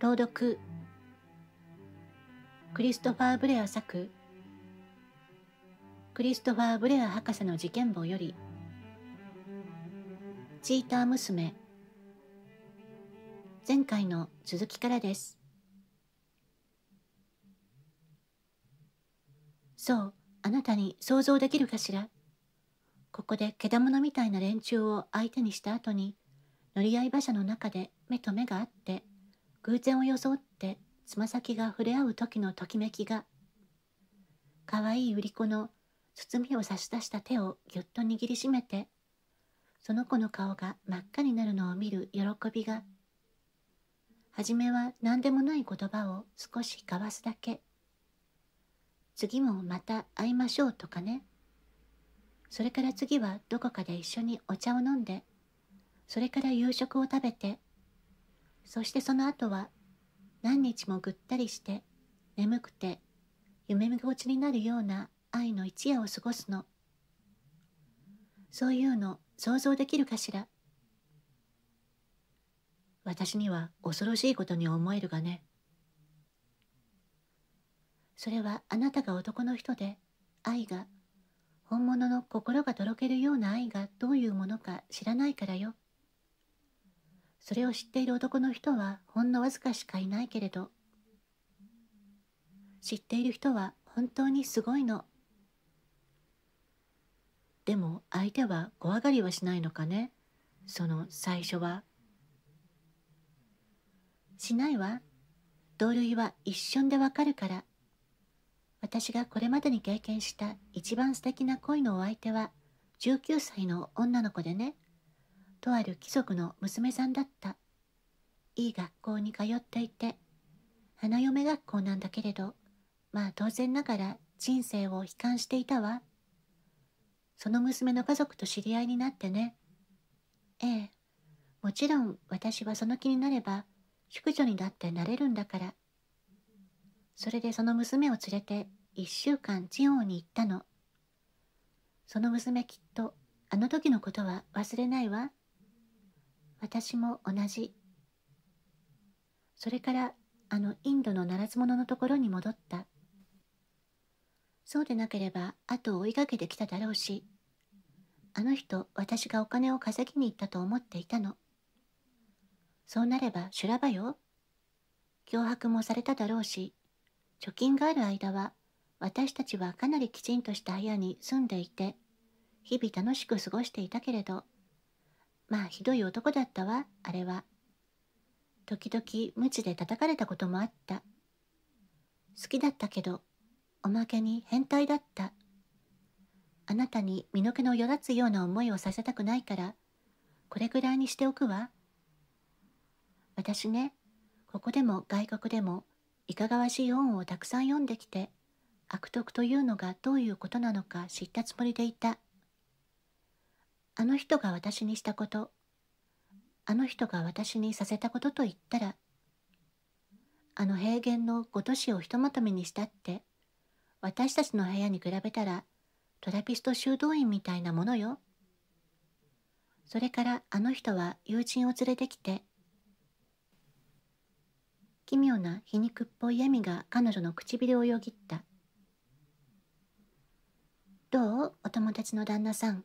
朗読クリストファー・ブレア作クリストファー・ブレア博士の事件簿よりチーター娘前回の続きからですそうあなたに想像できるかしらここでけだものみたいな連中を相手にした後に乗り合い馬車の中で目と目があって偶然を装ってつま先が触れ合う時のときめきがかわいい売り子の包みを差し出した手をぎゅっと握りしめてその子の顔が真っ赤になるのを見る喜びが初めは何でもない言葉を少し交わすだけ次もまた会いましょうとかねそれから次はどこかで一緒にお茶を飲んでそれから夕食を食べてそしてその後は何日もぐったりして眠くて夢見心地になるような愛の一夜を過ごすのそういうの想像できるかしら私には恐ろしいことに思えるがねそれはあなたが男の人で愛が本物の心がとろけるような愛がどういうものか知らないからよそれを知っている男の人はほんのわずかしかいないけれど知っている人は本当にすごいのでも相手は怖がりはしないのかねその最初はしないわ同類は一瞬でわかるから私がこれまでに経験した一番素敵な恋のお相手は19歳の女の子でねとある貴族の娘さんだったいい学校に通っていて花嫁学校なんだけれどまあ当然ながら人生を悲観していたわその娘の家族と知り合いになってねええもちろん私はその気になれば宿女にだってなれるんだからそれでその娘を連れて1週間地方に行ったのその娘きっとあの時のことは忘れないわ私も同じそれからあのインドのならず者のところに戻ったそうでなければ後を追いかけてきただろうしあの人私がお金を稼ぎに行ったと思っていたのそうなれば修羅場よ脅迫もされただろうし貯金がある間は私たちはかなりきちんとした部屋に住んでいて日々楽しく過ごしていたけれどまあひどい男だったわあれは時々無知で叩かれたこともあった好きだったけどおまけに変態だったあなたに身の毛のよだつような思いをさせたくないからこれぐらいにしておくわ私ねここでも外国でもいかがわしい恩をたくさん読んできて悪徳というのがどういうことなのか知ったつもりでいた。あの人が私にしたことあの人が私にさせたことと言ったらあの平原の5都市をひとまとめにしたって私たちの部屋に比べたらトラピスト修道院みたいなものよ。それからあの人は友人を連れてきて奇妙な皮肉っぽい闇が彼女の唇をよぎった。どうお友達の旦那さん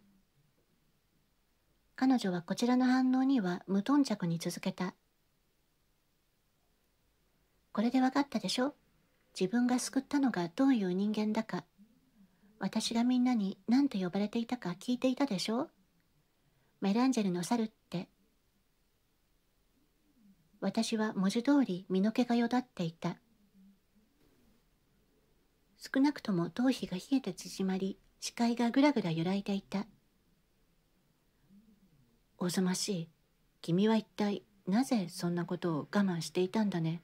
彼女はこちらの反応には無頓着に続けた。これで分かったでしょ自分が救ったのがどういう人間だか。私がみんなに何て呼ばれていたか聞いていたでしょメランジェルの猿って。私は文字通り身の毛がよだっていた。少なくとも頭皮が冷えて縮まり視界がぐらぐら揺らいでいたおぞましい君は一体なぜそんなことを我慢していたんだね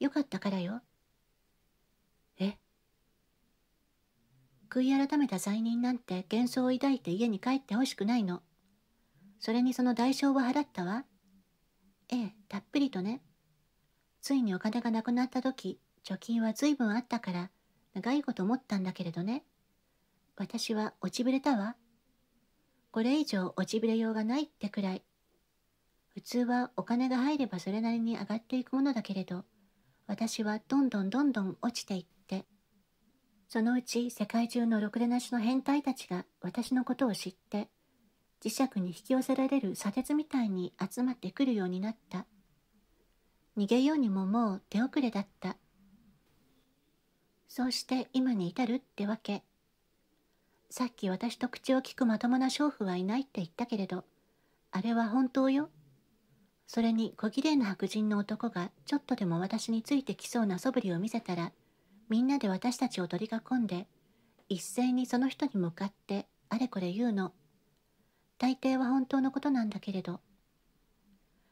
よかったからよえ悔い改めた罪人なんて幻想を抱いて家に帰ってほしくないのそれにその代償は払ったわええたっぷりとねついにお金がなくなった時貯金は随分あったから長いこと思ったんだけれどね私は落ちぶれたわこれ以上落ちぶれようがないってくらい。普通はお金が入ればそれなりに上がっていくものだけれど、私はどんどんどんどん落ちていって、そのうち世界中のろくでなしの変態たちが私のことを知って、磁石に引き寄せられる砂鉄みたいに集まってくるようになった。逃げようにももう手遅れだった。そうして今に至るってわけ。さっき私と口を利くまともな娼婦はいないって言ったけれど、あれは本当よ。それに小綺麗な白人の男がちょっとでも私についてきそうな素振りを見せたら、みんなで私たちを取り囲んで、一斉にその人に向かってあれこれ言うの。大抵は本当のことなんだけれど。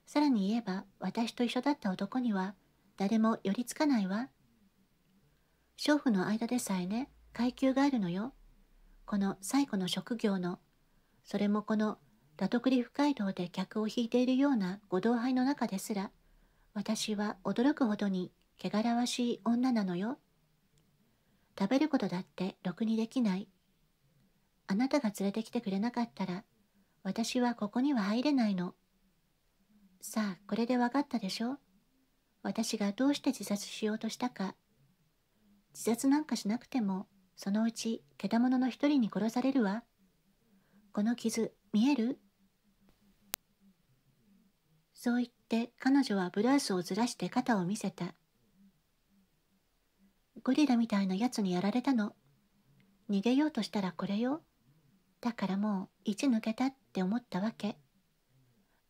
さらに言えば、私と一緒だった男には、誰も寄りつかないわ。娼婦の間でさえね、階級があるのよ。この最古の職業の、それもこのラトクリフ街道で客を引いているようなご同輩の中ですら、私は驚くほどに汚らわしい女なのよ。食べることだってろくにできない。あなたが連れてきてくれなかったら、私はここには入れないの。さあ、これで分かったでしょ私がどうして自殺しようとしたか。自殺なんかしなくてもそのうち獣の一人に殺されるわこの傷見えるそう言って彼女はブラウスをずらして肩を見せたゴリラみたいなやつにやられたの逃げようとしたらこれよだからもう1抜けたって思ったわけ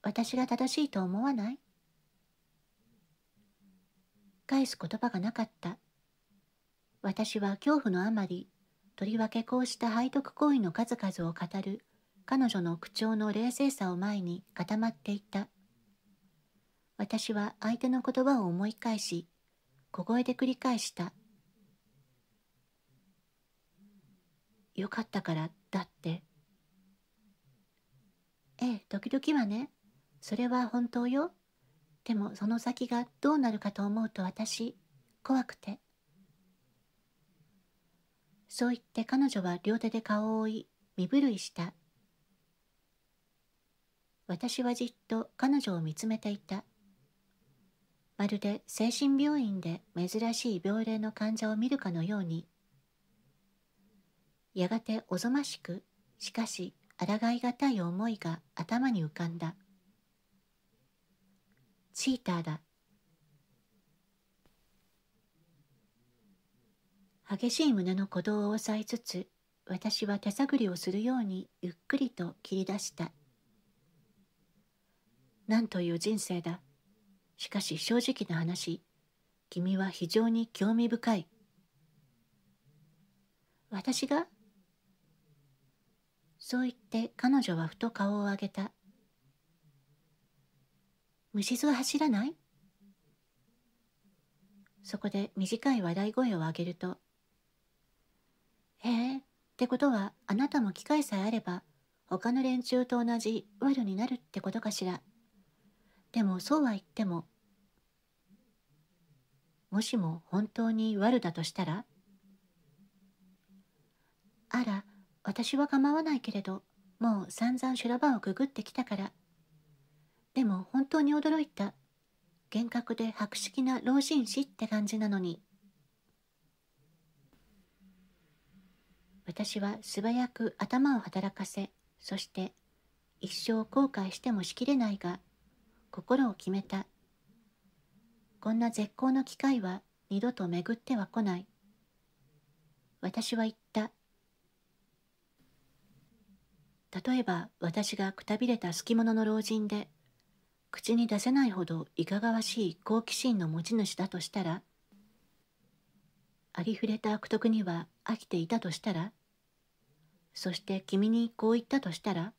私が正しいと思わない返す言葉がなかった私は恐怖のあまり、とりわけこうした背徳行為の数々を語る彼女の口調の冷静さを前に固まっていた。私は相手の言葉を思い返し、小声で繰り返した。よかったからだって。ええ、時々はね、それは本当よ。でもその先がどうなるかと思うと私、怖くて。そう言って彼女は両手で顔を覆い身震いした私はじっと彼女を見つめていたまるで精神病院で珍しい病例の患者を見るかのようにやがておぞましくしかし抗いがたい思いが頭に浮かんだチーターだ激しい胸の鼓動を抑えつつ私は手探りをするようにゆっくりと切り出したなんという人生だしかし正直な話君は非常に興味深い私がそう言って彼女はふと顔を上げた虫唾走らないそこで短い笑い声を上げるとへえってことはあなたも機会さえあれば他の連中と同じウルになるってことかしらでもそうは言ってももしも本当にワルだとしたらあら私は構わないけれどもう散々修羅場をくぐってきたからでも本当に驚いた厳格で博識な老人誌って感じなのに私は素早く頭を働かせそして一生後悔してもしきれないが心を決めたこんな絶好の機会は二度と巡っては来ない私は言った例えば私がくたびれた好き者の老人で口に出せないほどいかがわしい好奇心の持ち主だとしたらありふれた悪徳には飽きていたとしたらそして君にこう言ったとしたら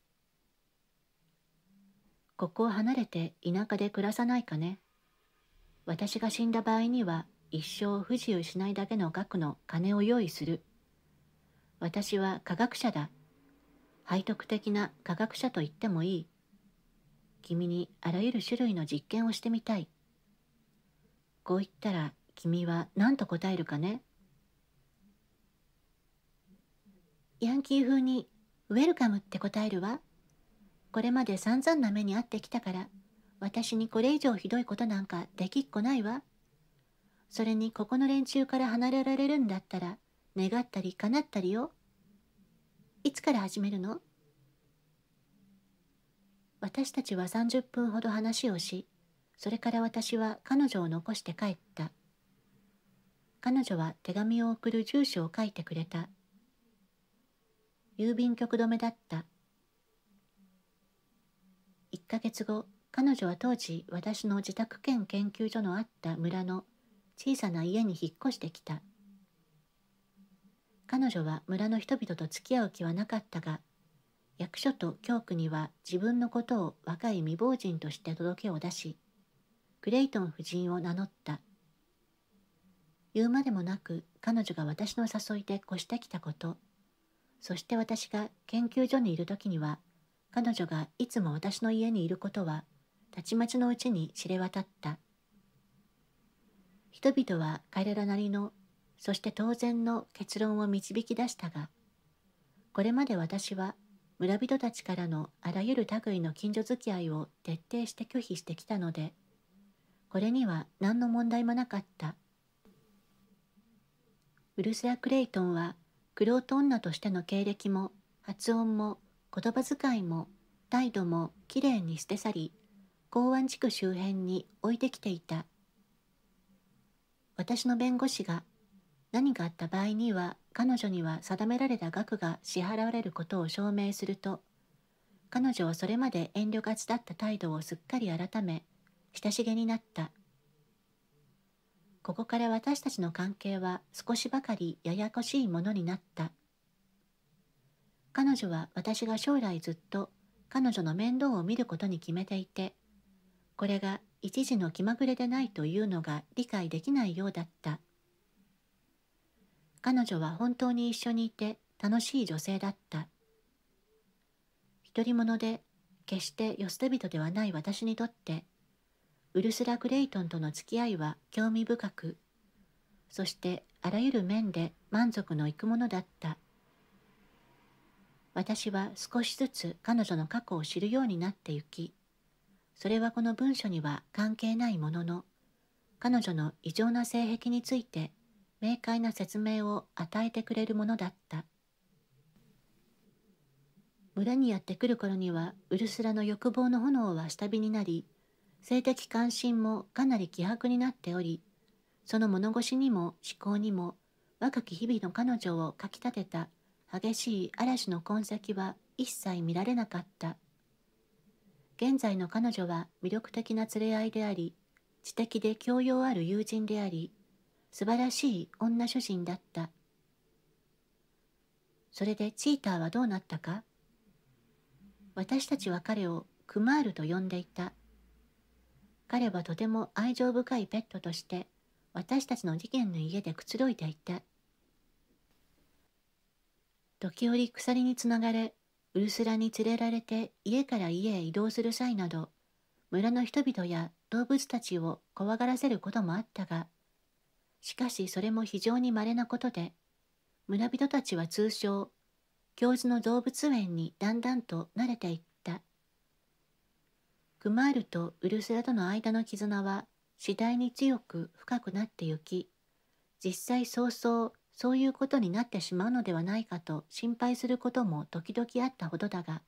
ここを離れて田舎で暮らさないかね私が死んだ場合には一生不自由しないだけの額の金を用意する私は科学者だ背徳的な科学者と言ってもいい君にあらゆる種類の実験をしてみたいこう言ったら君は何と答えるかねヤンキー風にウェルカムって答えるわ。これまで散々な目に遭ってきたから、私にこれ以上ひどいことなんかできっこないわ。それにここの連中から離れられるんだったら、願ったり叶ったりよ。いつから始めるの私たちは30分ほど話をし、それから私は彼女を残して帰った。彼女は手紙を送る住所を書いてくれた。郵便局止めだった1ヶ月後彼女は当時私の自宅兼研究所のあった村の小さな家に引っ越してきた彼女は村の人々と付き合う気はなかったが役所と教区には自分のことを若い未亡人として届けを出しクレイトン夫人を名乗った言うまでもなく彼女が私の誘いで越してきたことそして私が研究所にいる時には彼女がいつも私の家にいることはたちまちのうちに知れ渡った人々は彼らなりのそして当然の結論を導き出したがこれまで私は村人たちからのあらゆる類の近所付き合いを徹底して拒否してきたのでこれには何の問題もなかったウルスラ・クレイトンはクロート女としての経歴も発音も言葉遣いも態度もきれいに捨て去り港湾地区周辺に置いてきていた私の弁護士が何があった場合には彼女には定められた額が支払われることを証明すると彼女はそれまで遠慮がちだった態度をすっかり改め親しげになったここから私たちの関係は少しばかりややこしいものになった。彼女は私が将来ずっと彼女の面倒を見ることに決めていて、これが一時の気まぐれでないというのが理解できないようだった。彼女は本当に一緒にいて楽しい女性だった。独り者で決して寄捨て人ではない私にとってウルスラ・グレイトンとの付き合いは興味深くそしてあらゆる面で満足のいくものだった私は少しずつ彼女の過去を知るようになってゆきそれはこの文書には関係ないものの彼女の異常な性癖について明快な説明を与えてくれるものだった村にやってくる頃にはウルスラの欲望の炎は下火になり性的関心もかなり希薄になっており、その物腰にも思考にも若き日々の彼女をかきたてた激しい嵐の痕跡は一切見られなかった。現在の彼女は魅力的な連れ合いであり、知的で教養ある友人であり、素晴らしい女主人だった。それでチーターはどうなったか私たちは彼をクマールと呼んでいた。彼はとても愛情深いペットとして私たちの事件の家でくつろいでいた時折鎖につながれウルスラに連れられて家から家へ移動する際など村の人々や動物たちを怖がらせることもあったがしかしそれも非常に稀なことで村人たちは通称教授の動物園にだんだんと慣れていっクマールとウルスラとの間の絆は次第に強く深くなってゆき実際早々そういうことになってしまうのではないかと心配することも時々あったほどだが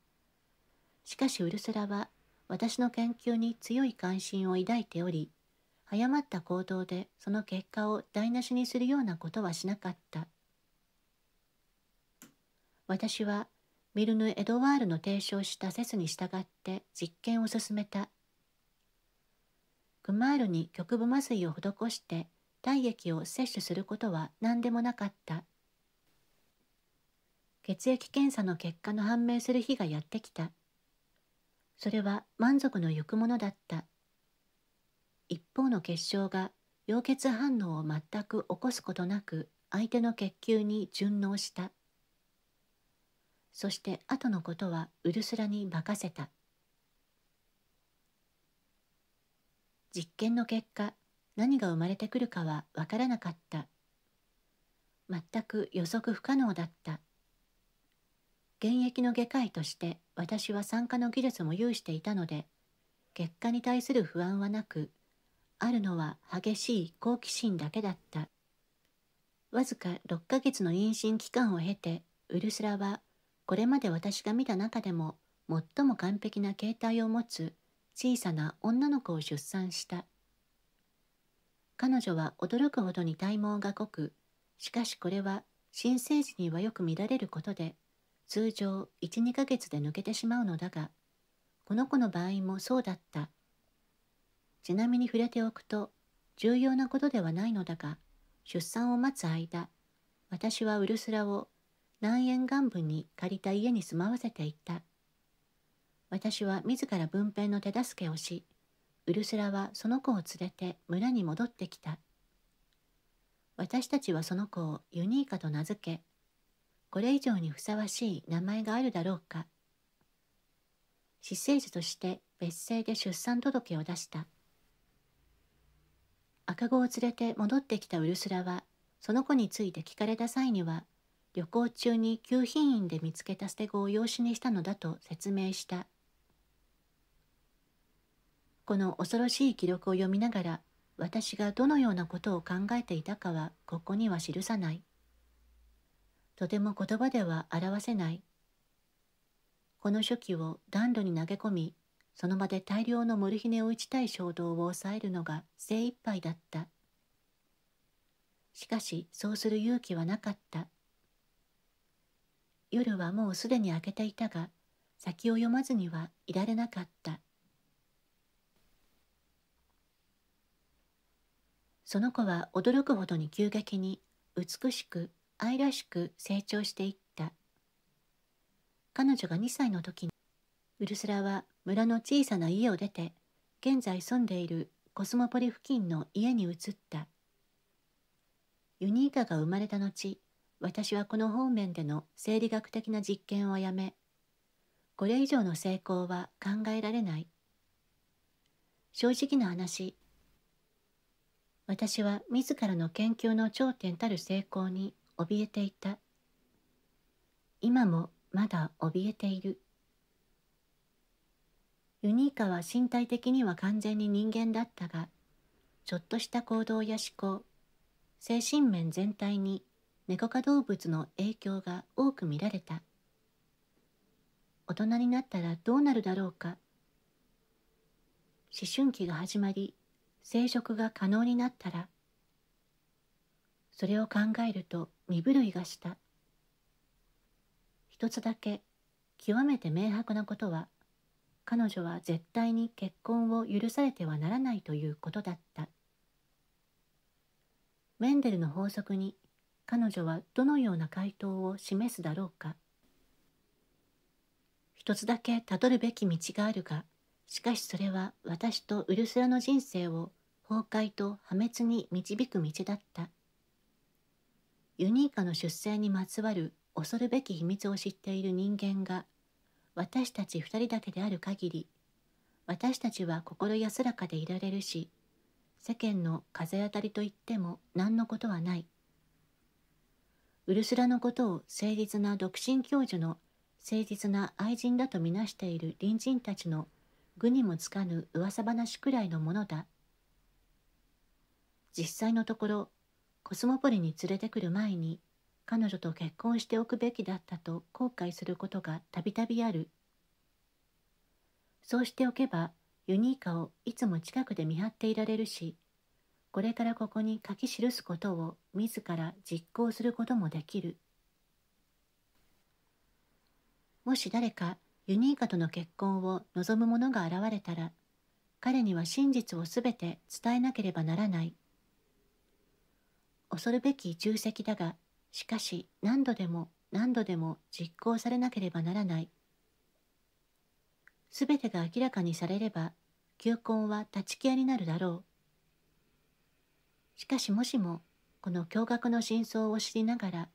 しかしウルスラは私の研究に強い関心を抱いており早まった行動でその結果を台無しにするようなことはしなかった私はミルヌ・エドワールの提唱した説に従って実験を進めたクマールに局部麻酔を施して体液を摂取することは何でもなかった血液検査の結果の判明する日がやってきたそれは満足のゆくものだった一方の結晶が溶血反応を全く起こすことなく相手の血球に順応したそして後のことはウルスラに任せた実験の結果何が生まれてくるかは分からなかった全く予測不可能だった現役の外科医として私は産科の技術も有していたので結果に対する不安はなくあるのは激しい好奇心だけだったわずか6ヶ月の妊娠期間を経てウルスラはこれまで私が見た中でも最も完璧な形態を持つ小さな女の子を出産した彼女は驚くほどに体毛が濃くしかしこれは新生児にはよく見られることで通常12ヶ月で抜けてしまうのだがこの子の場合もそうだったちなみに触れておくと重要なことではないのだが出産を待つ間私はウルスラを南園幹部に借りた家に住まわせていった。私は自ら文編の手助けをし、ウルスラはその子を連れて村に戻ってきた。私たちはその子をユニーカと名付け、これ以上にふさわしい名前があるだろうか。私生児として別姓で出産届を出した。赤子を連れて戻ってきたウルスラは、その子について聞かれた際には、旅行中に旧品院で見つけた捨て子を養子にしたのだと説明したこの恐ろしい記録を読みながら私がどのようなことを考えていたかはここには記さないとても言葉では表せないこの書記を暖炉に投げ込みその場で大量のモルヒネを打ちたい衝動を抑えるのが精一杯だったしかしそうする勇気はなかった夜はもうすでに明けていたが先を読まずにはいられなかったその子は驚くほどに急激に美しく愛らしく成長していった彼女が2歳の時にウルスラは村の小さな家を出て現在住んでいるコスモポリ付近の家に移ったユニーカが生まれた後私はこの方面での生理学的な実験をやめこれ以上の成功は考えられない正直な話私は自らの研究の頂点たる成功に怯えていた今もまだ怯えているユニーカは身体的には完全に人間だったがちょっとした行動や思考精神面全体に猫科動物の影響が多く見られた大人になったらどうなるだろうか思春期が始まり生殖が可能になったらそれを考えると身震いがした一つだけ極めて明白なことは彼女は絶対に結婚を許されてはならないということだったメンデルの法則に彼女はどのような回答を示すだろうか一つだけたどるべき道があるがしかしそれは私とウルスラの人生を崩壊と破滅に導く道だったユニーカの出生にまつわる恐るべき秘密を知っている人間が私たち二人だけである限り私たちは心安らかでいられるし世間の風当たりといっても何のことはないウルスラのことを誠実な独身教授の誠実な愛人だとみなしている隣人たちの愚にもつかぬ噂話くらいのものだ。実際のところ、コスモポリに連れてくる前に、彼女と結婚しておくべきだったと後悔することがたびたびある。そうしておけば、ユニーカをいつも近くで見張っていられるし、これからここに書き記すことを自ら実行することもできる。もし誰かユニーカとの結婚を望む者が現れたら、彼には真実をすべて伝えなければならない。恐るべき重責だが、しかし何度でも何度でも実行されなければならない。すべてが明らかにされれば、求婚は断ち切りになるだろう。しかしもしもこの驚愕の真相を知りながら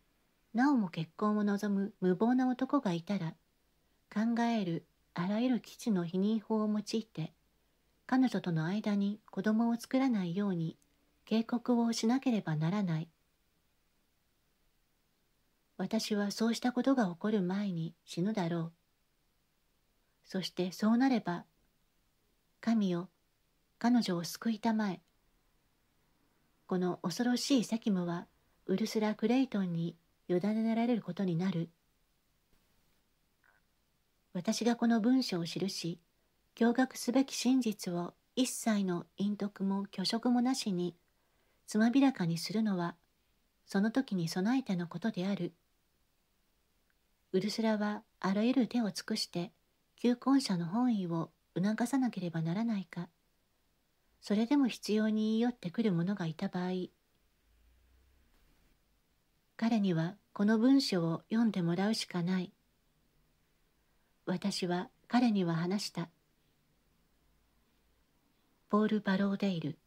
なおも結婚を望む無謀な男がいたら考えるあらゆる基地の避妊法を用いて彼女との間に子供を作らないように警告をしなければならない私はそうしたことが起こる前に死ぬだろうそしてそうなれば神よ彼女を救いたまえこの恐ろしい責務はウルスラ・クレイトンに委ねられることになる私がこの文章を記し驚愕すべき真実を一切の隠匿も虚飾もなしにつまびらかにするのはその時に備えてのことであるウルスラはあらゆる手を尽くして求婚者の本意を促さなければならないかそれでも必要に言い寄ってくる者がいた場合彼にはこの文章を読んでもらうしかない私は彼には話したポール・バローデイル